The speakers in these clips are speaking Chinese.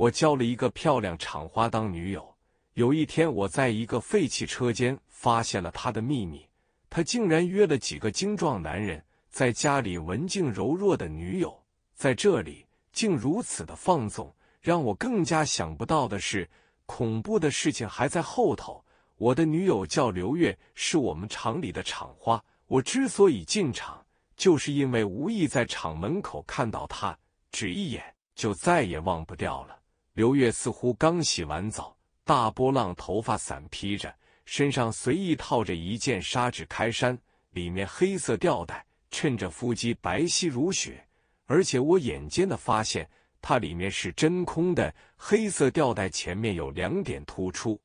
我交了一个漂亮厂花当女友。有一天，我在一个废弃车间发现了她的秘密。她竟然约了几个精壮男人，在家里文静柔弱的女友在这里竟如此的放纵。让我更加想不到的是，恐怖的事情还在后头。我的女友叫刘月，是我们厂里的厂花。我之所以进厂，就是因为无意在厂门口看到她，只一眼就再也忘不掉了。刘月似乎刚洗完澡，大波浪头发散披着，身上随意套着一件纱质开衫，里面黑色吊带衬着腹肌白皙如雪，而且我眼尖的发现，它里面是真空的。黑色吊带前面有两点突出，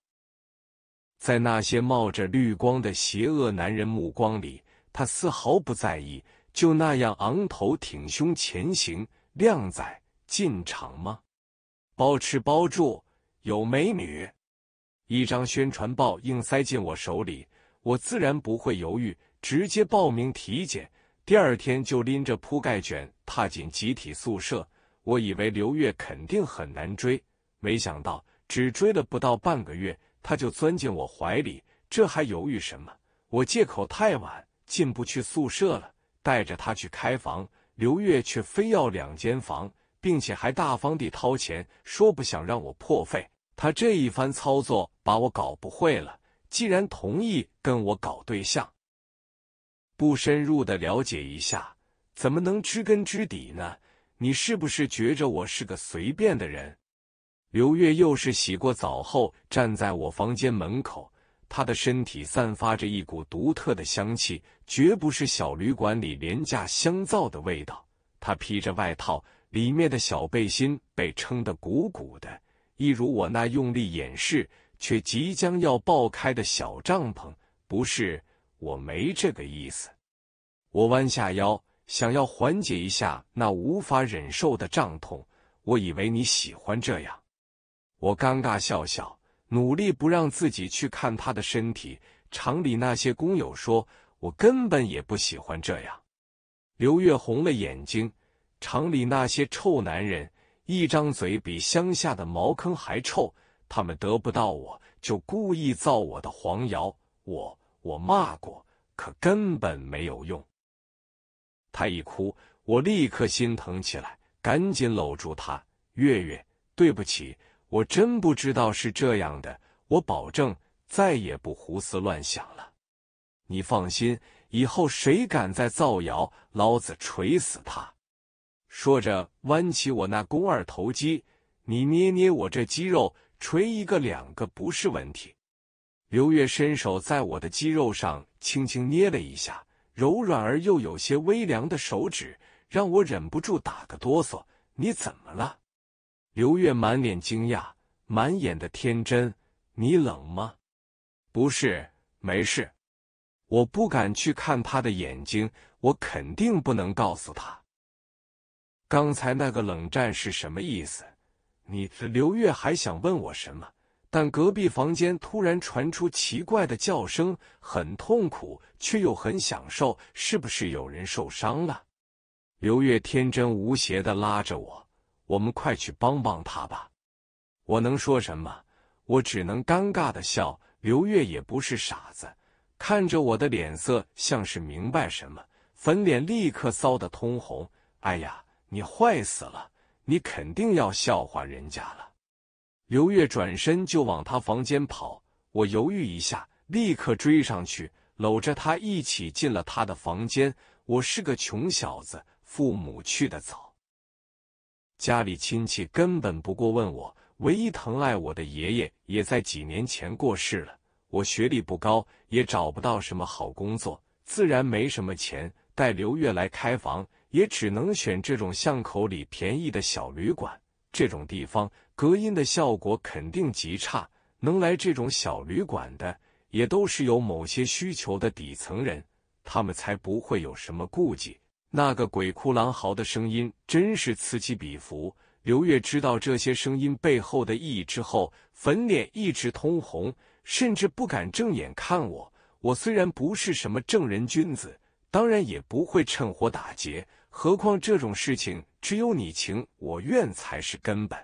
在那些冒着绿光的邪恶男人目光里，他丝毫不在意，就那样昂头挺胸前行。靓仔，进场吗？包吃包住，有美女，一张宣传报硬塞进我手里，我自然不会犹豫，直接报名体检。第二天就拎着铺盖卷踏进集体宿舍。我以为刘月肯定很难追，没想到只追了不到半个月，他就钻进我怀里。这还犹豫什么？我借口太晚进不去宿舍了，带着他去开房。刘月却非要两间房。并且还大方地掏钱，说不想让我破费。他这一番操作把我搞不会了。既然同意跟我搞对象，不深入的了解一下，怎么能知根知底呢？你是不是觉着我是个随便的人？刘月又是洗过澡后站在我房间门口，她的身体散发着一股独特的香气，绝不是小旅馆里廉价香皂的味道。她披着外套。里面的小背心被撑得鼓鼓的，一如我那用力掩饰却即将要爆开的小帐篷。不是，我没这个意思。我弯下腰，想要缓解一下那无法忍受的胀痛。我以为你喜欢这样。我尴尬笑笑，努力不让自己去看他的身体。厂里那些工友说，我根本也不喜欢这样。刘月红了眼睛。厂里那些臭男人，一张嘴比乡下的茅坑还臭。他们得不到我就故意造我的黄谣，我我骂过，可根本没有用。他一哭，我立刻心疼起来，赶紧搂住他。月月，对不起，我真不知道是这样的，我保证再也不胡思乱想了。你放心，以后谁敢再造谣，老子锤死他！说着，弯起我那肱二头肌，你捏捏我这肌肉，捶一个两个不是问题。刘月伸手在我的肌肉上轻轻捏了一下，柔软而又有些微凉的手指，让我忍不住打个哆嗦。你怎么了？刘月满脸惊讶，满眼的天真。你冷吗？不是，没事。我不敢去看他的眼睛，我肯定不能告诉他。刚才那个冷战是什么意思？你刘月还想问我什么？但隔壁房间突然传出奇怪的叫声，很痛苦却又很享受，是不是有人受伤了？刘月天真无邪的拉着我：“我们快去帮帮他吧。”我能说什么？我只能尴尬的笑。刘月也不是傻子，看着我的脸色，像是明白什么，粉脸立刻臊得通红。哎呀！你坏死了！你肯定要笑话人家了。刘月转身就往他房间跑，我犹豫一下，立刻追上去，搂着他一起进了他的房间。我是个穷小子，父母去的早，家里亲戚根本不过问我，唯一疼爱我的爷爷也在几年前过世了。我学历不高，也找不到什么好工作，自然没什么钱带刘月来开房。也只能选这种巷口里便宜的小旅馆，这种地方隔音的效果肯定极差。能来这种小旅馆的，也都是有某些需求的底层人，他们才不会有什么顾忌。那个鬼哭狼嚎的声音真是此起彼伏。刘月知道这些声音背后的意义之后，粉脸一直通红，甚至不敢正眼看我。我虽然不是什么正人君子，当然也不会趁火打劫。何况这种事情，只有你情我愿才是根本。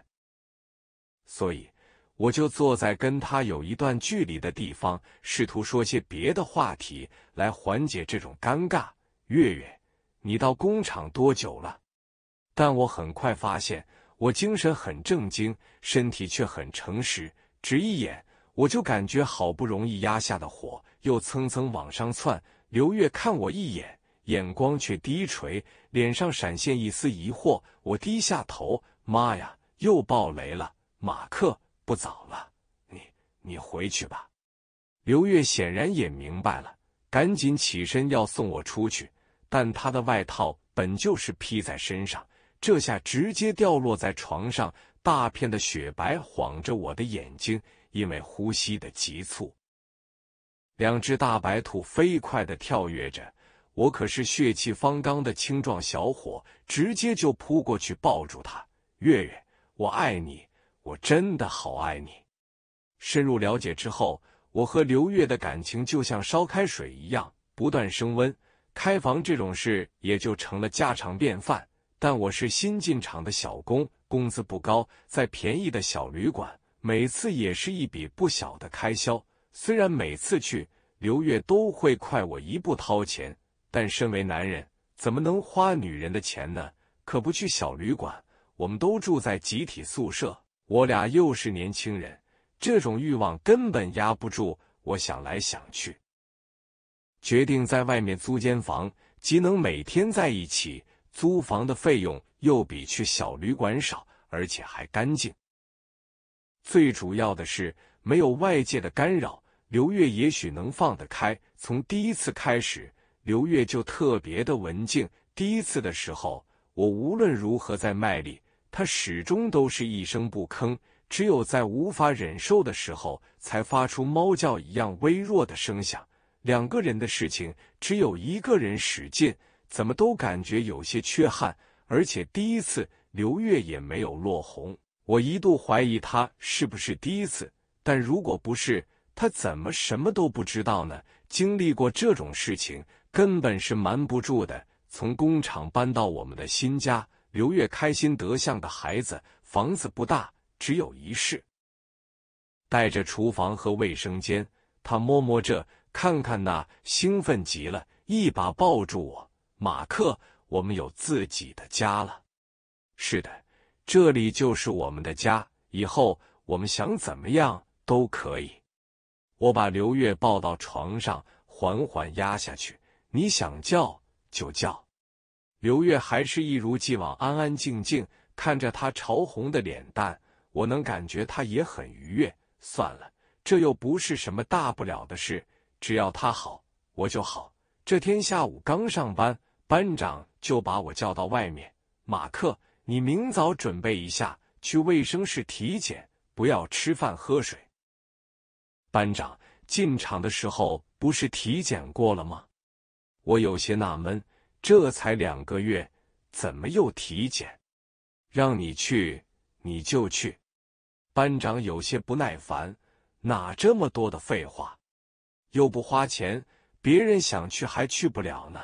所以，我就坐在跟他有一段距离的地方，试图说些别的话题来缓解这种尴尬。月月，你到工厂多久了？但我很快发现，我精神很正经，身体却很诚实。只一眼，我就感觉好不容易压下的火又蹭蹭往上窜。刘月看我一眼。眼光却低垂，脸上闪现一丝疑惑。我低下头，妈呀，又爆雷了！马克，不早了，你你回去吧。刘月显然也明白了，赶紧起身要送我出去，但他的外套本就是披在身上，这下直接掉落在床上，大片的雪白晃着我的眼睛。因为呼吸的急促，两只大白兔飞快的跳跃着。我可是血气方刚的青壮小伙，直接就扑过去抱住他。月月，我爱你，我真的好爱你。深入了解之后，我和刘月的感情就像烧开水一样不断升温。开房这种事也就成了家常便饭。但我是新进厂的小工，工资不高，在便宜的小旅馆，每次也是一笔不小的开销。虽然每次去，刘月都会快我一步掏钱。但身为男人，怎么能花女人的钱呢？可不去小旅馆，我们都住在集体宿舍。我俩又是年轻人，这种欲望根本压不住。我想来想去，决定在外面租间房，既能每天在一起，租房的费用又比去小旅馆少，而且还干净。最主要的是没有外界的干扰，刘月也许能放得开。从第一次开始。刘月就特别的文静。第一次的时候，我无论如何在卖力，她始终都是一声不吭，只有在无法忍受的时候，才发出猫叫一样微弱的声响。两个人的事情，只有一个人使劲，怎么都感觉有些缺憾。而且第一次，刘月也没有落红。我一度怀疑她是不是第一次，但如果不是，他怎么什么都不知道呢？经历过这种事情，根本是瞒不住的。从工厂搬到我们的新家，刘月开心得像个孩子。房子不大，只有一室，带着厨房和卫生间。他摸摸这，看看那，兴奋极了，一把抱住我：“马克，我们有自己的家了。”是的，这里就是我们的家。以后我们想怎么样都可以。我把刘月抱到床上，缓缓压下去。你想叫就叫。刘月还是一如既往安安静静，看着她潮红的脸蛋，我能感觉她也很愉悦。算了，这又不是什么大不了的事，只要她好，我就好。这天下午刚上班，班长就把我叫到外面：“马克，你明早准备一下，去卫生室体检，不要吃饭喝水。”班长进场的时候不是体检过了吗？我有些纳闷，这才两个月，怎么又体检？让你去你就去。班长有些不耐烦，哪这么多的废话？又不花钱，别人想去还去不了呢。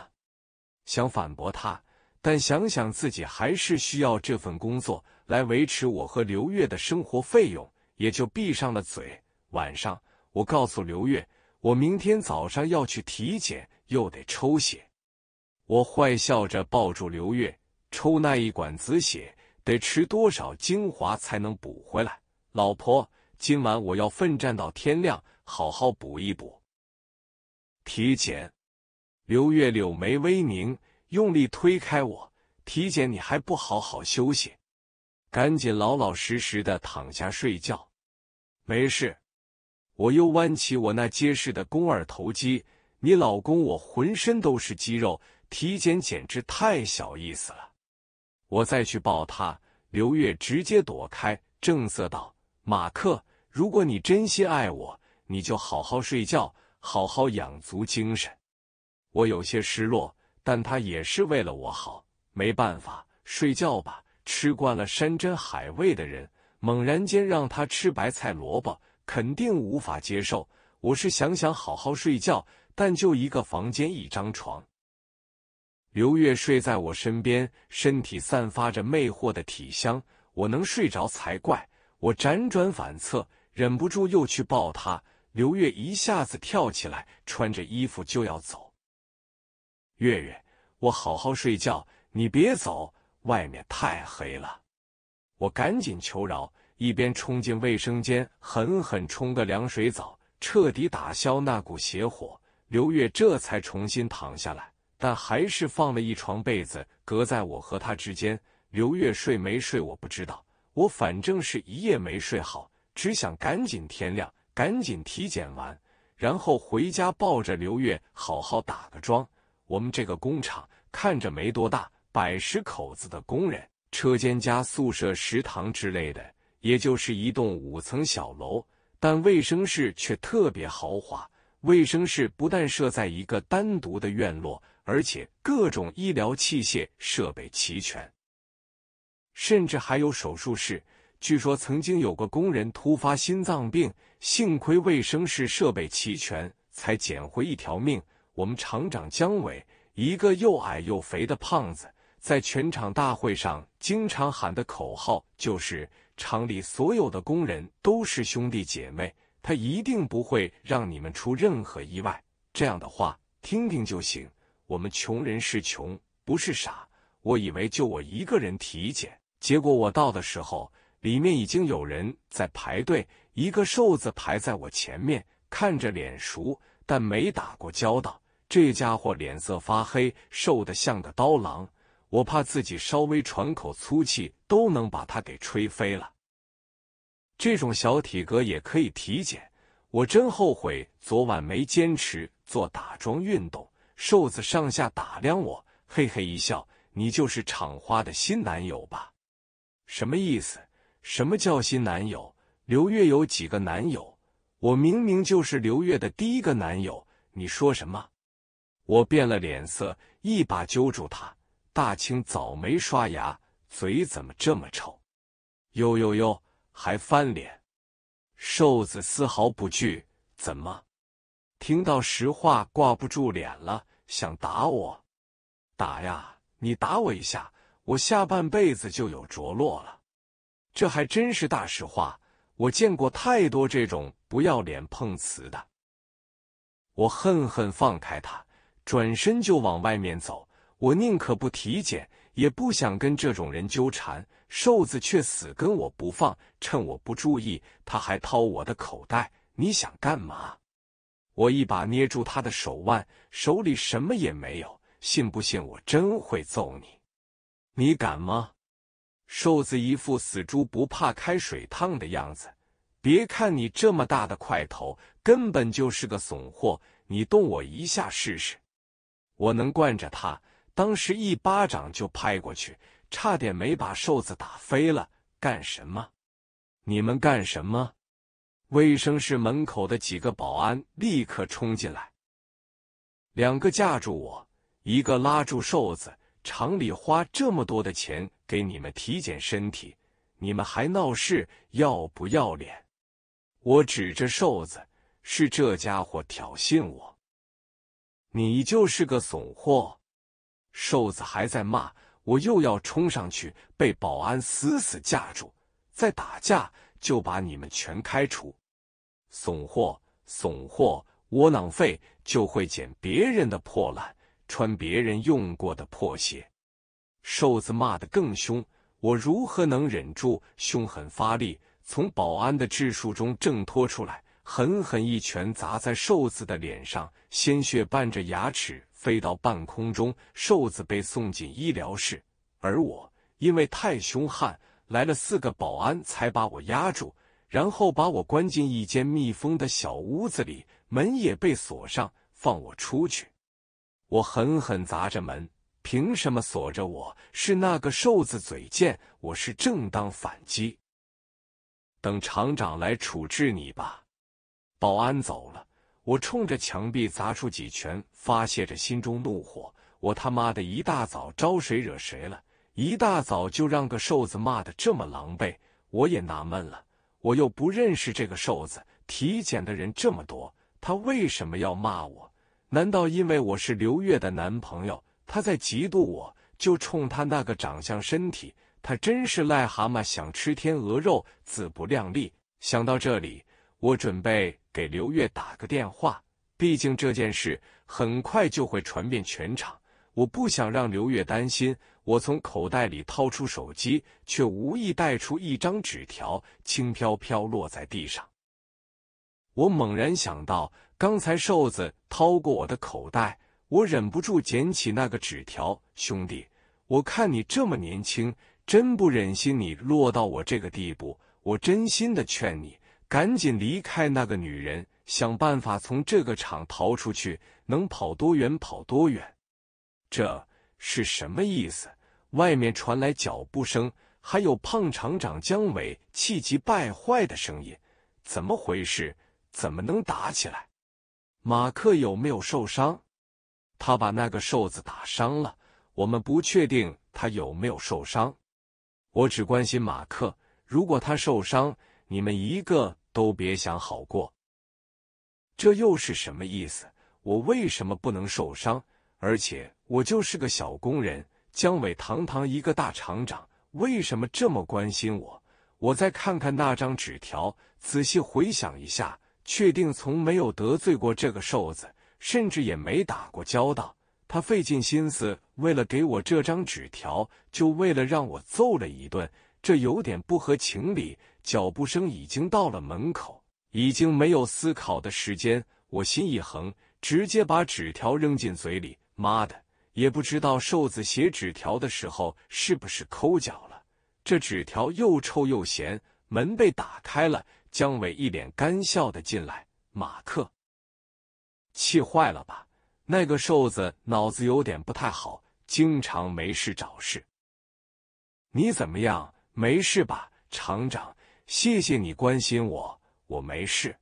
想反驳他，但想想自己还是需要这份工作来维持我和刘月的生活费用，也就闭上了嘴。晚上。我告诉刘月，我明天早上要去体检，又得抽血。我坏笑着抱住刘月，抽那一管子血得吃多少精华才能补回来？老婆，今晚我要奋战到天亮，好好补一补。体检，刘月柳眉微凝，用力推开我。体检你还不好好休息，赶紧老老实实的躺下睡觉。没事。我又弯起我那结实的肱二头肌，你老公我浑身都是肌肉，体检简直太小意思了。我再去抱他，刘月直接躲开，正色道：“马克，如果你真心爱我，你就好好睡觉，好好养足精神。”我有些失落，但他也是为了我好，没办法，睡觉吧。吃惯了山珍海味的人，猛然间让他吃白菜萝卜。肯定无法接受。我是想想好好睡觉，但就一个房间一张床。刘月睡在我身边，身体散发着魅惑的体香，我能睡着才怪。我辗转反侧，忍不住又去抱她。刘月一下子跳起来，穿着衣服就要走。月月，我好好睡觉，你别走，外面太黑了。我赶紧求饶。一边冲进卫生间，狠狠冲个凉水澡，彻底打消那股邪火。刘月这才重新躺下来，但还是放了一床被子隔在我和他之间。刘月睡没睡我不知道，我反正是一夜没睡好，只想赶紧天亮，赶紧体检完，然后回家抱着刘月好好打个妆。我们这个工厂看着没多大，百十口子的工人，车间加宿舍、食堂之类的。也就是一栋五层小楼，但卫生室却特别豪华。卫生室不但设在一个单独的院落，而且各种医疗器械设备齐全，甚至还有手术室。据说曾经有个工人突发心脏病，幸亏卫生室设备齐全，才捡回一条命。我们厂长姜伟，一个又矮又肥的胖子，在全场大会上经常喊的口号就是。厂里所有的工人都是兄弟姐妹，他一定不会让你们出任何意外。这样的话，听听就行。我们穷人是穷，不是傻。我以为就我一个人体检，结果我到的时候，里面已经有人在排队。一个瘦子排在我前面，看着脸熟，但没打过交道。这家伙脸色发黑，瘦得像个刀郎。我怕自己稍微喘口粗气都能把他给吹飞了。这种小体格也可以体检，我真后悔昨晚没坚持做打桩运动。瘦子上下打量我，嘿嘿一笑：“你就是厂花的新男友吧？什么意思？什么叫新男友？刘月有几个男友？我明明就是刘月的第一个男友。你说什么？”我变了脸色，一把揪住他。大清早没刷牙，嘴怎么这么臭？哟哟哟，还翻脸！瘦子丝毫不惧，怎么听到实话挂不住脸了？想打我？打呀！你打我一下，我下半辈子就有着落了。这还真是大实话，我见过太多这种不要脸碰瓷的。我恨恨放开他，转身就往外面走。我宁可不体检，也不想跟这种人纠缠。瘦子却死跟我不放，趁我不注意，他还掏我的口袋。你想干嘛？我一把捏住他的手腕，手里什么也没有。信不信我真会揍你？你敢吗？瘦子一副死猪不怕开水烫的样子。别看你这么大的块头，根本就是个怂货。你动我一下试试？我能惯着他？当时一巴掌就拍过去，差点没把瘦子打飞了。干什么？你们干什么？卫生室门口的几个保安立刻冲进来，两个架住我，一个拉住瘦子。厂里花这么多的钱给你们体检身体，你们还闹事，要不要脸？我指着瘦子，是这家伙挑衅我。你就是个怂货。瘦子还在骂我，又要冲上去，被保安死死架住。再打架，就把你们全开除！怂货，怂货，窝囊废，就会捡别人的破烂，穿别人用过的破鞋。瘦子骂得更凶，我如何能忍住？凶狠发力，从保安的制束中挣脱出来，狠狠一拳砸在瘦子的脸上，鲜血伴着牙齿。飞到半空中，瘦子被送进医疗室，而我因为太凶悍，来了四个保安才把我压住，然后把我关进一间密封的小屋子里，门也被锁上。放我出去！我狠狠砸着门，凭什么锁着我？是那个瘦子嘴贱，我是正当反击。等厂长来处置你吧。保安走了。我冲着墙壁砸出几拳，发泄着心中怒火。我他妈的一大早招谁惹谁了？一大早就让个瘦子骂得这么狼狈，我也纳闷了。我又不认识这个瘦子，体检的人这么多，他为什么要骂我？难道因为我是刘月的男朋友？他在嫉妒我？就冲他那个长相、身体，他真是癞蛤蟆想吃天鹅肉，自不量力。想到这里。我准备给刘月打个电话，毕竟这件事很快就会传遍全场，我不想让刘月担心。我从口袋里掏出手机，却无意带出一张纸条，轻飘飘落在地上。我猛然想到刚才瘦子掏过我的口袋，我忍不住捡起那个纸条。兄弟，我看你这么年轻，真不忍心你落到我这个地步，我真心的劝你。赶紧离开那个女人，想办法从这个厂逃出去，能跑多远跑多远。这是什么意思？外面传来脚步声，还有胖厂长姜伟气急败坏的声音。怎么回事？怎么能打起来？马克有没有受伤？他把那个瘦子打伤了，我们不确定他有没有受伤。我只关心马克，如果他受伤。你们一个都别想好过，这又是什么意思？我为什么不能受伤？而且我就是个小工人，姜伟堂堂一个大厂长，为什么这么关心我？我再看看那张纸条，仔细回想一下，确定从没有得罪过这个瘦子，甚至也没打过交道。他费尽心思为了给我这张纸条，就为了让我揍了一顿，这有点不合情理。脚步声已经到了门口，已经没有思考的时间。我心一横，直接把纸条扔进嘴里。妈的，也不知道瘦子写纸条的时候是不是抠脚了。这纸条又臭又咸。门被打开了，姜伟一脸干笑的进来。马克，气坏了吧？那个瘦子脑子有点不太好，经常没事找事。你怎么样？没事吧，厂长？谢谢你关心我，我没事。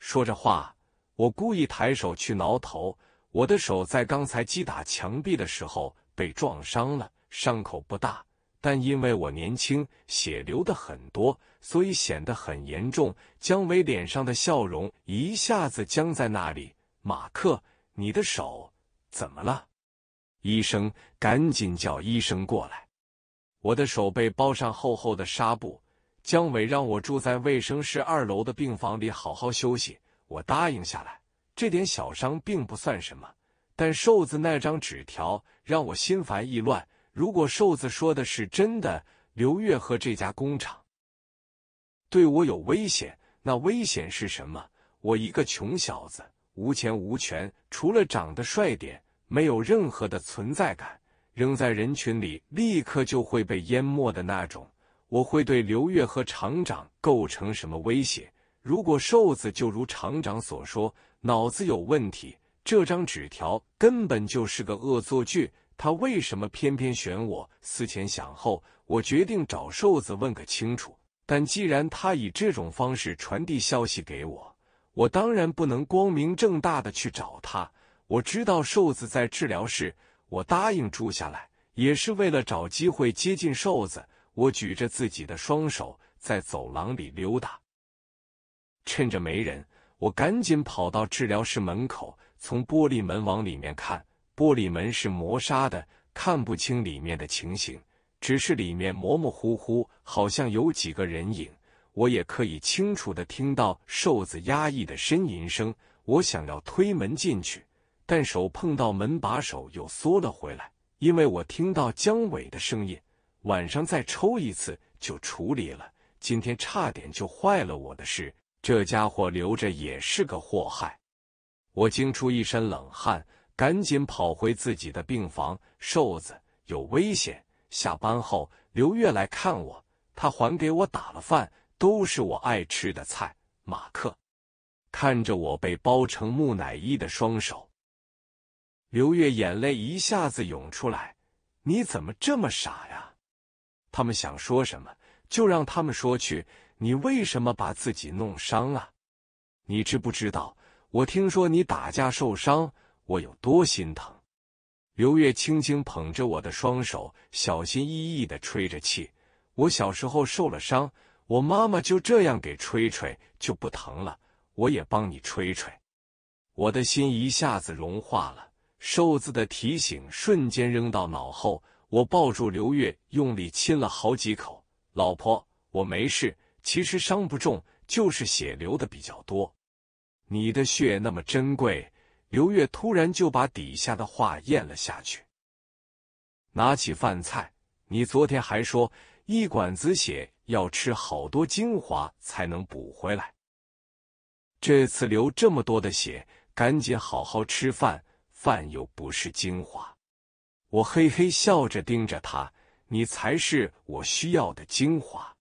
说着话，我故意抬手去挠头，我的手在刚才击打墙壁的时候被撞伤了，伤口不大，但因为我年轻，血流的很多，所以显得很严重。姜伟脸上的笑容一下子僵在那里。马克，你的手怎么了？医生，赶紧叫医生过来。我的手被包上厚厚的纱布。姜伟让我住在卫生室二楼的病房里好好休息，我答应下来。这点小伤并不算什么，但瘦子那张纸条让我心烦意乱。如果瘦子说的是真的，刘月和这家工厂对我有危险，那危险是什么？我一个穷小子，无钱无权，除了长得帅点，没有任何的存在感，扔在人群里立刻就会被淹没的那种。我会对刘月和厂长构成什么威胁？如果瘦子就如厂长所说，脑子有问题，这张纸条根本就是个恶作剧。他为什么偏偏选我？思前想后，我决定找瘦子问个清楚。但既然他以这种方式传递消息给我，我当然不能光明正大的去找他。我知道瘦子在治疗室，我答应住下来，也是为了找机会接近瘦子。我举着自己的双手在走廊里溜达，趁着没人，我赶紧跑到治疗室门口，从玻璃门往里面看。玻璃门是磨砂的，看不清里面的情形，只是里面模模糊糊，好像有几个人影。我也可以清楚的听到瘦子压抑的呻吟声。我想要推门进去，但手碰到门把手又缩了回来，因为我听到姜伟的声音。晚上再抽一次就处理了，今天差点就坏了我的事。这家伙留着也是个祸害。我惊出一身冷汗，赶紧跑回自己的病房。瘦子有危险。下班后，刘月来看我，他还给我打了饭，都是我爱吃的菜。马克看着我被包成木乃伊的双手，刘月眼泪一下子涌出来。你怎么这么傻呀？他们想说什么就让他们说去。你为什么把自己弄伤啊？你知不知道？我听说你打架受伤，我有多心疼。刘月轻轻捧着我的双手，小心翼翼的吹着气。我小时候受了伤，我妈妈就这样给吹吹就不疼了。我也帮你吹吹。我的心一下子融化了，瘦子的提醒瞬间扔到脑后。我抱住刘月，用力亲了好几口。老婆，我没事，其实伤不重，就是血流的比较多。你的血那么珍贵，刘月突然就把底下的话咽了下去，拿起饭菜。你昨天还说一管子血要吃好多精华才能补回来，这次流这么多的血，赶紧好好吃饭，饭又不是精华。我嘿嘿笑着盯着他，你才是我需要的精华。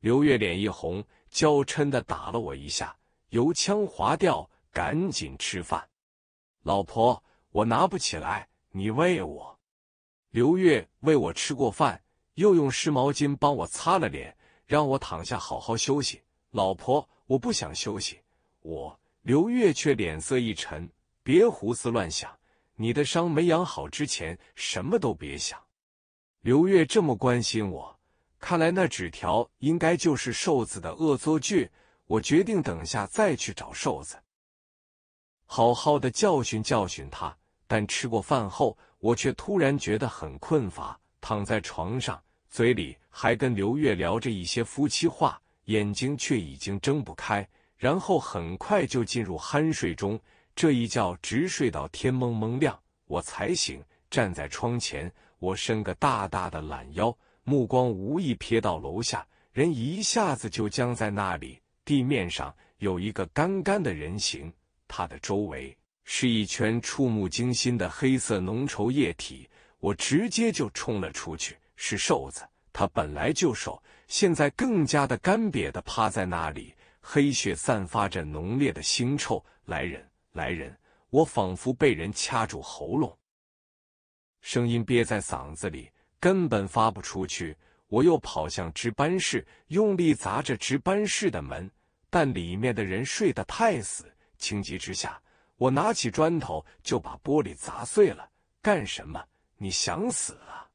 刘月脸一红，娇嗔的打了我一下，油腔滑调，赶紧吃饭。老婆，我拿不起来，你喂我。刘月喂我吃过饭，又用湿毛巾帮我擦了脸，让我躺下好好休息。老婆，我不想休息。我刘月却脸色一沉，别胡思乱想。你的伤没养好之前，什么都别想。刘月这么关心我，看来那纸条应该就是瘦子的恶作剧。我决定等下再去找瘦子，好好的教训教训他。但吃过饭后，我却突然觉得很困乏，躺在床上，嘴里还跟刘月聊着一些夫妻话，眼睛却已经睁不开，然后很快就进入酣睡中。这一觉直睡到天蒙蒙亮，我才醒。站在窗前，我伸个大大的懒腰，目光无意瞥到楼下，人一下子就僵在那里。地面上有一个干干的人形，他的周围是一圈触目惊心的黑色浓稠液体。我直接就冲了出去。是瘦子，他本来就瘦，现在更加的干瘪的趴在那里，黑血散发着浓烈的腥臭。来人！来人！我仿佛被人掐住喉咙，声音憋在嗓子里，根本发不出去。我又跑向值班室，用力砸着值班室的门，但里面的人睡得太死。情急之下，我拿起砖头就把玻璃砸碎了。干什么？你想死啊！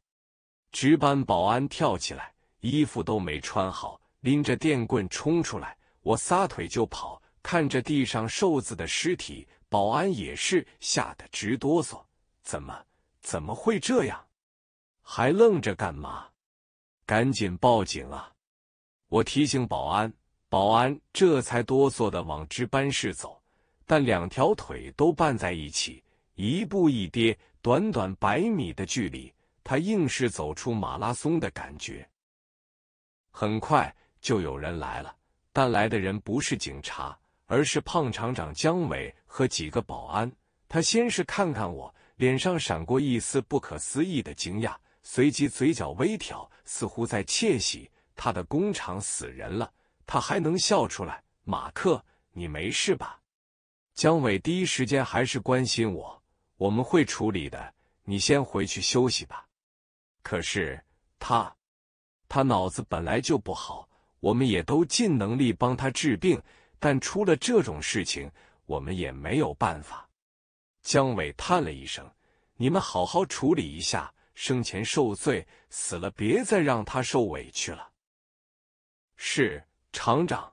值班保安跳起来，衣服都没穿好，拎着电棍冲出来，我撒腿就跑。看着地上瘦子的尸体，保安也是吓得直哆嗦。怎么？怎么会这样？还愣着干嘛？赶紧报警啊！我提醒保安，保安这才哆嗦的往值班室走，但两条腿都绊在一起，一步一跌。短短百米的距离，他硬是走出马拉松的感觉。很快就有人来了，但来的人不是警察。而是胖厂长姜伟和几个保安。他先是看看我，脸上闪过一丝不可思议的惊讶，随即嘴角微挑，似乎在窃喜：他的工厂死人了，他还能笑出来。马克，你没事吧？姜伟第一时间还是关心我。我们会处理的，你先回去休息吧。可是他，他脑子本来就不好，我们也都尽能力帮他治病。但出了这种事情，我们也没有办法。姜伟叹了一声：“你们好好处理一下，生前受罪，死了别再让他受委屈了。”是厂长，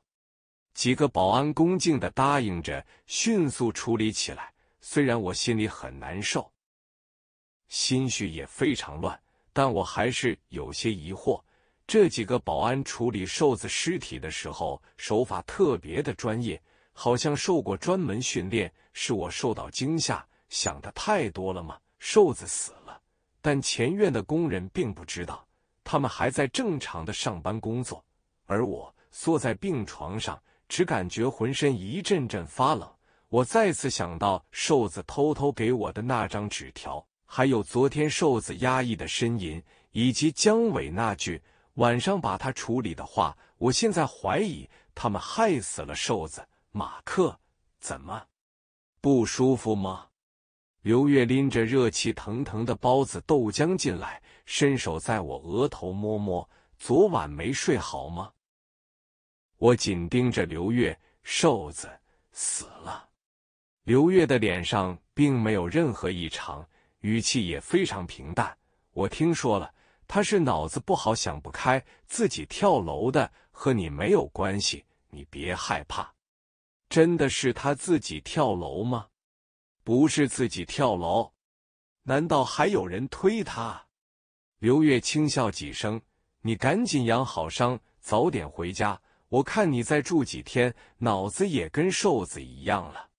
几个保安恭敬的答应着，迅速处理起来。虽然我心里很难受，心绪也非常乱，但我还是有些疑惑。这几个保安处理瘦子尸体的时候，手法特别的专业，好像受过专门训练。是我受到惊吓，想的太多了吗？瘦子死了，但前院的工人并不知道，他们还在正常的上班工作。而我缩在病床上，只感觉浑身一阵阵发冷。我再次想到瘦子偷偷给我的那张纸条，还有昨天瘦子压抑的呻吟，以及姜伟那句。晚上把他处理的话，我现在怀疑他们害死了瘦子马克。怎么不舒服吗？刘月拎着热气腾腾的包子、豆浆进来，伸手在我额头摸摸：“昨晚没睡好吗？”我紧盯着刘月，瘦子死了。刘月的脸上并没有任何异常，语气也非常平淡。我听说了。他是脑子不好，想不开，自己跳楼的，和你没有关系，你别害怕。真的是他自己跳楼吗？不是自己跳楼，难道还有人推他？刘月轻笑几声，你赶紧养好伤，早点回家。我看你再住几天，脑子也跟瘦子一样了。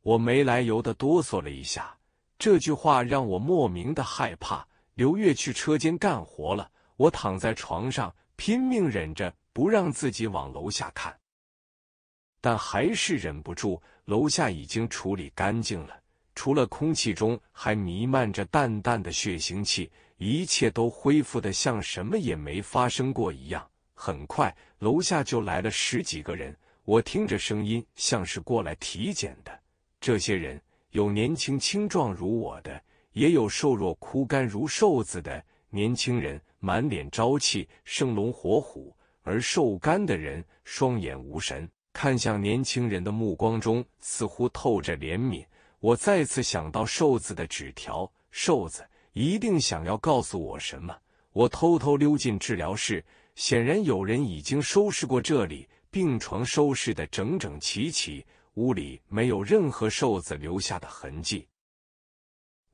我没来由的哆嗦了一下，这句话让我莫名的害怕。刘月去车间干活了，我躺在床上，拼命忍着不让自己往楼下看，但还是忍不住。楼下已经处理干净了，除了空气中还弥漫着淡淡的血腥气，一切都恢复的像什么也没发生过一样。很快，楼下就来了十几个人，我听着声音像是过来体检的。这些人有年轻青壮如我的。也有瘦弱枯干如瘦子的年轻人，满脸朝气，生龙活虎；而瘦干的人，双眼无神，看向年轻人的目光中似乎透着怜悯。我再次想到瘦子的纸条，瘦子一定想要告诉我什么。我偷偷溜进治疗室，显然有人已经收拾过这里，病床收拾的整整齐齐，屋里没有任何瘦子留下的痕迹。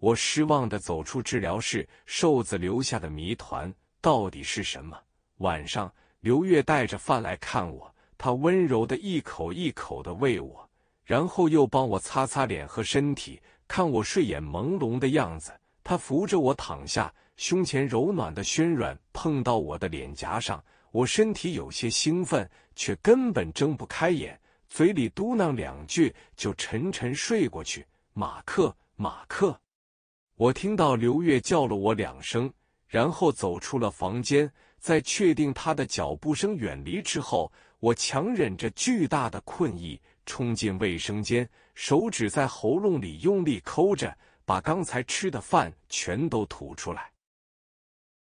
我失望地走出治疗室，瘦子留下的谜团到底是什么？晚上，刘月带着饭来看我，她温柔地一口一口地喂我，然后又帮我擦擦脸和身体。看我睡眼朦胧的样子，她扶着我躺下，胸前柔暖的暄软碰到我的脸颊上，我身体有些兴奋，却根本睁不开眼，嘴里嘟囔两句，就沉沉睡过去。马克，马克。我听到刘月叫了我两声，然后走出了房间。在确定他的脚步声远离之后，我强忍着巨大的困意，冲进卫生间，手指在喉咙里用力抠着，把刚才吃的饭全都吐出来。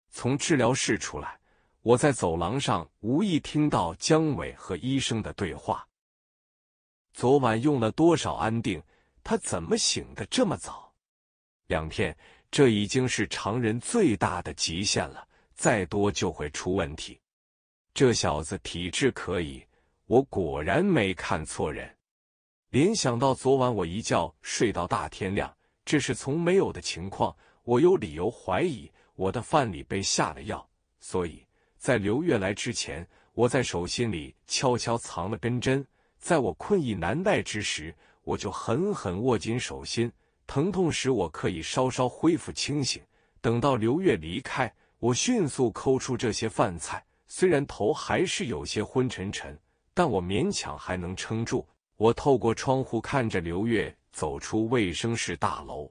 从治疗室出来，我在走廊上无意听到姜伟和医生的对话：“昨晚用了多少安定？他怎么醒的这么早？”两片，这已经是常人最大的极限了，再多就会出问题。这小子体质可以，我果然没看错人。联想到昨晚我一觉睡到大天亮，这是从没有的情况，我有理由怀疑我的饭里被下了药。所以在刘月来之前，我在手心里悄悄藏了根针，在我困意难耐之时，我就狠狠握紧手心。疼痛时，我可以稍稍恢复清醒。等到刘月离开，我迅速抠出这些饭菜。虽然头还是有些昏沉沉，但我勉强还能撑住。我透过窗户看着刘月走出卫生室大楼，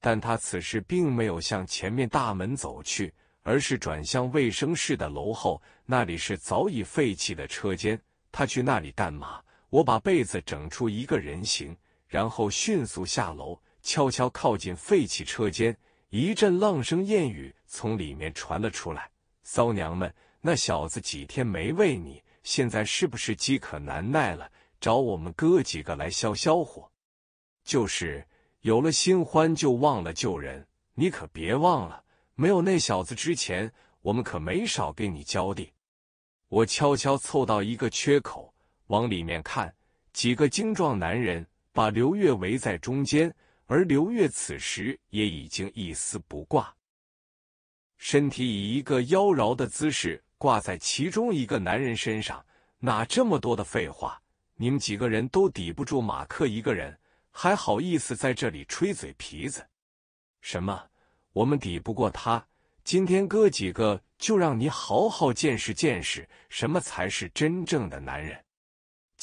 但他此时并没有向前面大门走去，而是转向卫生室的楼后，那里是早已废弃的车间。他去那里干嘛？我把被子整出一个人形。然后迅速下楼，悄悄靠近废弃车间，一阵浪声燕语从里面传了出来。骚娘们，那小子几天没喂你，现在是不是饥渴难耐了？找我们哥几个来消消火。就是有了新欢就忘了旧人，你可别忘了，没有那小子之前，我们可没少给你浇地。我悄悄凑到一个缺口，往里面看，几个精壮男人。把刘月围在中间，而刘月此时也已经一丝不挂，身体以一个妖娆的姿势挂在其中一个男人身上。哪这么多的废话？你们几个人都抵不住马克一个人，还好意思在这里吹嘴皮子？什么？我们抵不过他？今天哥几个就让你好好见识见识，什么才是真正的男人。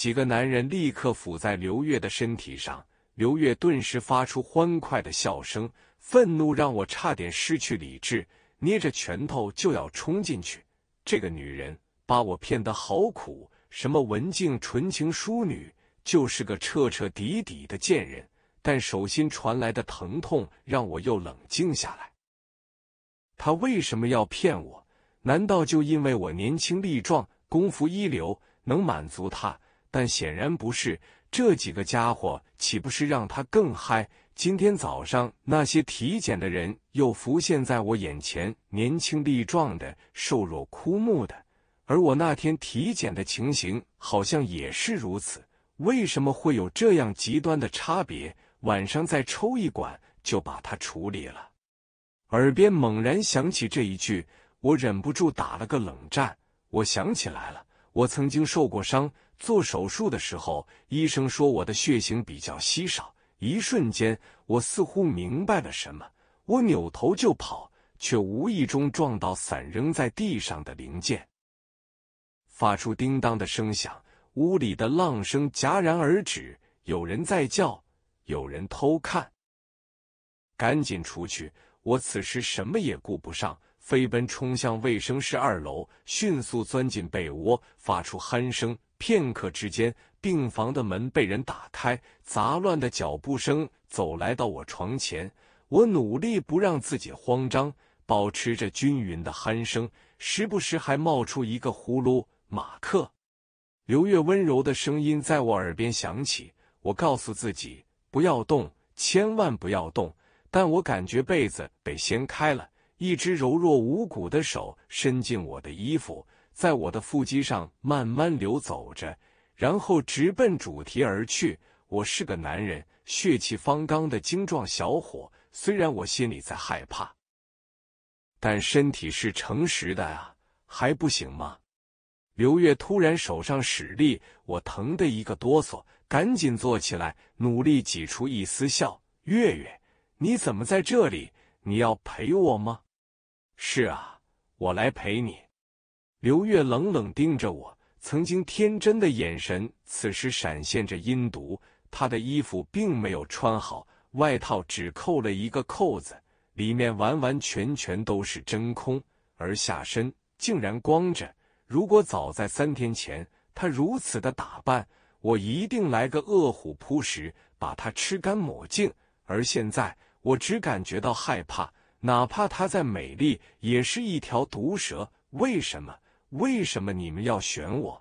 几个男人立刻俯在刘月的身体上，刘月顿时发出欢快的笑声。愤怒让我差点失去理智，捏着拳头就要冲进去。这个女人把我骗得好苦，什么文静、纯情、淑女，就是个彻彻底底的贱人。但手心传来的疼痛让我又冷静下来。她为什么要骗我？难道就因为我年轻力壮，功夫一流，能满足她？但显然不是，这几个家伙岂不是让他更嗨？今天早上那些体检的人又浮现在我眼前，年轻力壮的，瘦弱枯木的，而我那天体检的情形好像也是如此。为什么会有这样极端的差别？晚上再抽一管，就把它处理了。耳边猛然响起这一句，我忍不住打了个冷战。我想起来了，我曾经受过伤。做手术的时候，医生说我的血型比较稀少。一瞬间，我似乎明白了什么，我扭头就跑，却无意中撞到散扔在地上的零件，发出叮当的声响。屋里的浪声戛然而止，有人在叫，有人偷看，赶紧出去！我此时什么也顾不上，飞奔冲向卫生室二楼，迅速钻进被窝，发出鼾声。片刻之间，病房的门被人打开，杂乱的脚步声走来到我床前。我努力不让自己慌张，保持着均匀的鼾声，时不时还冒出一个呼噜。马克，刘月温柔的声音在我耳边响起。我告诉自己不要动，千万不要动，但我感觉被子被掀开了，一只柔弱无骨的手伸进我的衣服。在我的腹肌上慢慢流走着，然后直奔主题而去。我是个男人，血气方刚的精壮小伙，虽然我心里在害怕，但身体是诚实的啊，还不行吗？刘月突然手上使力，我疼的一个哆嗦，赶紧坐起来，努力挤出一丝笑。月月，你怎么在这里？你要陪我吗？是啊，我来陪你。刘月冷冷盯着我，曾经天真的眼神此时闪现着阴毒。她的衣服并没有穿好，外套只扣了一个扣子，里面完完全全都是真空，而下身竟然光着。如果早在三天前她如此的打扮，我一定来个饿虎扑食，把她吃干抹净。而现在，我只感觉到害怕，哪怕她再美丽，也是一条毒蛇。为什么？为什么你们要选我？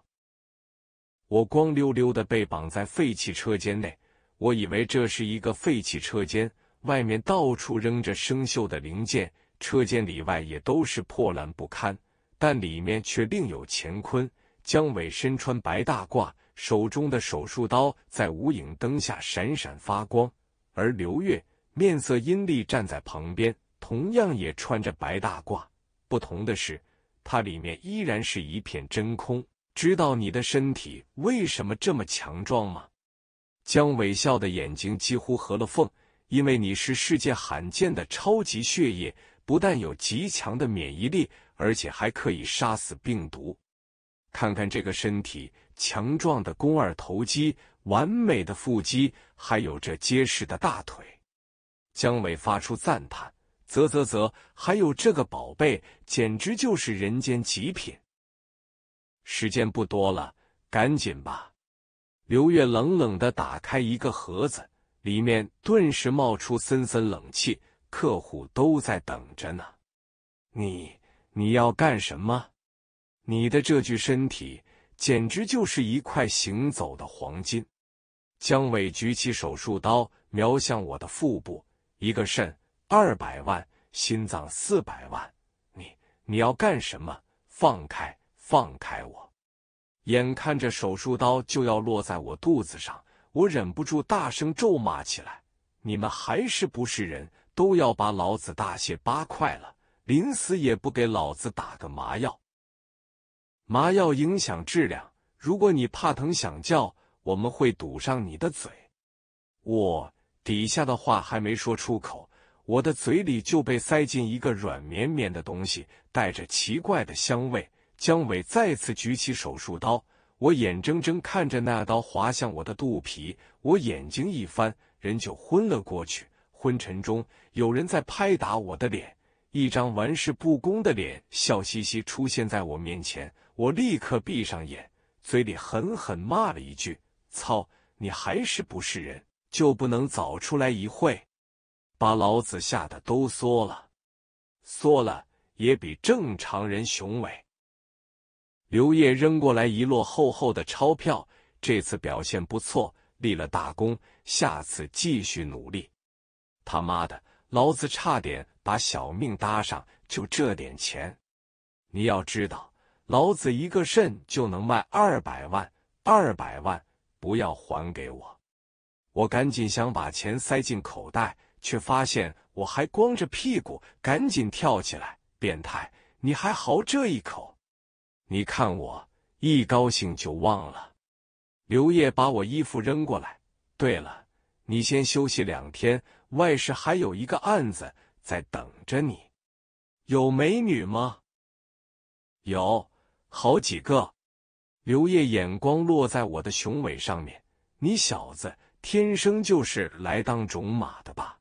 我光溜溜的被绑在废弃车间内，我以为这是一个废弃车间，外面到处扔着生锈的零件，车间里外也都是破烂不堪，但里面却另有乾坤。姜伟身穿白大褂，手中的手术刀在无影灯下闪闪发光，而刘月面色阴厉站在旁边，同样也穿着白大褂，不同的是。它里面依然是一片真空。知道你的身体为什么这么强壮吗？姜伟笑的眼睛几乎合了缝，因为你是世界罕见的超级血液，不但有极强的免疫力，而且还可以杀死病毒。看看这个身体，强壮的肱二头肌，完美的腹肌，还有这结实的大腿，姜伟发出赞叹。啧啧啧，还有这个宝贝，简直就是人间极品。时间不多了，赶紧吧！刘月冷冷的打开一个盒子，里面顿时冒出森森冷气。客户都在等着呢，你你要干什么？你的这具身体简直就是一块行走的黄金。姜伟举起手术刀，瞄向我的腹部，一个肾。二百万，心脏四百万，你你要干什么？放开放开我！眼看着手术刀就要落在我肚子上，我忍不住大声咒骂起来：“你们还是不是人？都要把老子大卸八块了，临死也不给老子打个麻药！麻药影响质量。如果你怕疼想叫，我们会堵上你的嘴。”我底下的话还没说出口。我的嘴里就被塞进一个软绵绵的东西，带着奇怪的香味。姜伟再次举起手术刀，我眼睁睁看着那刀划向我的肚皮，我眼睛一翻，人就昏了过去。昏沉中，有人在拍打我的脸，一张玩世不恭的脸笑嘻嘻出现在我面前。我立刻闭上眼，嘴里狠狠骂了一句：“操，你还是不是人？就不能早出来一会？”把老子吓得都缩了，缩了也比正常人雄伟。刘烨扔过来一摞厚厚的钞票，这次表现不错，立了大功，下次继续努力。他妈的，老子差点把小命搭上，就这点钱！你要知道，老子一个肾就能卖二百万，二百万不要还给我！我赶紧想把钱塞进口袋。却发现我还光着屁股，赶紧跳起来！变态，你还嚎这一口？你看我一高兴就忘了。刘烨把我衣服扔过来。对了，你先休息两天，外事还有一个案子在等着你。有美女吗？有，好几个。刘烨眼光落在我的雄伟上面，你小子天生就是来当种马的吧？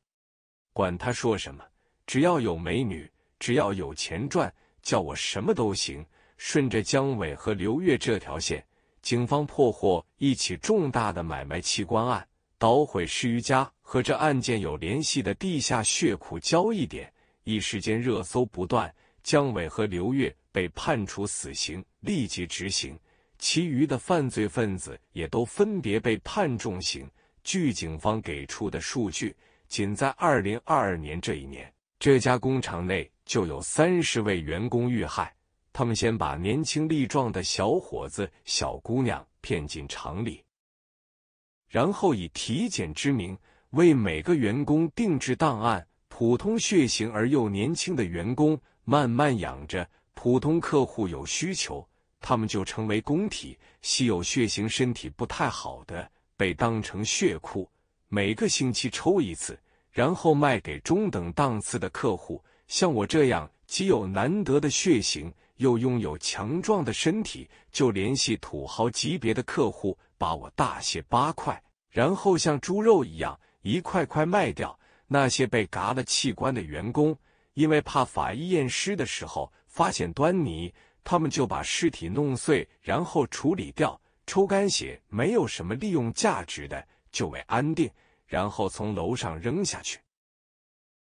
管他说什么，只要有美女，只要有钱赚，叫我什么都行。顺着姜伟和刘月这条线，警方破获一起重大的买卖器官案，捣毁十余家和这案件有联系的地下血库交易点，一时间热搜不断。姜伟和刘月被判处死刑，立即执行，其余的犯罪分子也都分别被判重刑。据警方给出的数据。仅在二零二二年这一年，这家工厂内就有三十位员工遇害。他们先把年轻力壮的小伙子、小姑娘骗进厂里，然后以体检之名为每个员工定制档案。普通血型而又年轻的员工慢慢养着；普通客户有需求，他们就成为工体；稀有血型、身体不太好的被当成血库。每个星期抽一次，然后卖给中等档次的客户。像我这样既有难得的血型，又拥有强壮的身体，就联系土豪级别的客户，把我大卸八块，然后像猪肉一样一块块卖掉。那些被嘎了器官的员工，因为怕法医验尸的时候发现端倪，他们就把尸体弄碎，然后处理掉。抽干血没有什么利用价值的。就为安定，然后从楼上扔下去，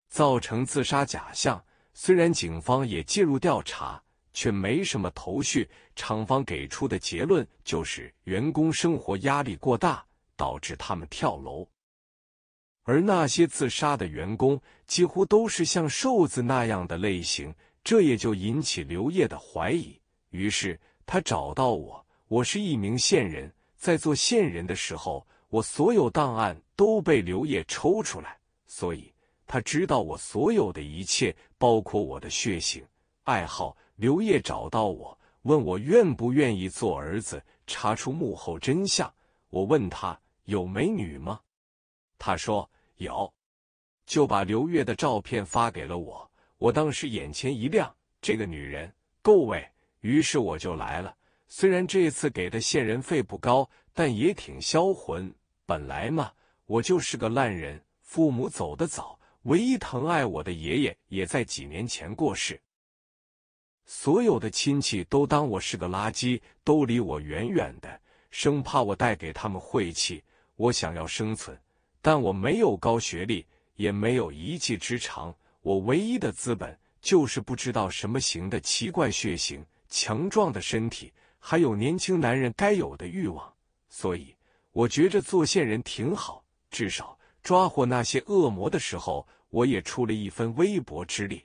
造成自杀假象。虽然警方也介入调查，却没什么头绪。厂方给出的结论就是员工生活压力过大，导致他们跳楼。而那些自杀的员工几乎都是像瘦子那样的类型，这也就引起刘烨的怀疑。于是他找到我，我是一名线人，在做线人的时候。我所有档案都被刘烨抽出来，所以他知道我所有的一切，包括我的血型、爱好。刘烨找到我，问我愿不愿意做儿子，查出幕后真相。我问他有美女吗？他说有，就把刘烨的照片发给了我。我当时眼前一亮，这个女人够味，于是我就来了。虽然这次给的线人费不高，但也挺销魂。本来嘛，我就是个烂人。父母走得早，唯一疼爱我的爷爷也在几年前过世。所有的亲戚都当我是个垃圾，都离我远远的，生怕我带给他们晦气。我想要生存，但我没有高学历，也没有一技之长。我唯一的资本就是不知道什么型的奇怪血型，强壮的身体，还有年轻男人该有的欲望。所以。我觉着做线人挺好，至少抓获那些恶魔的时候，我也出了一分微薄之力。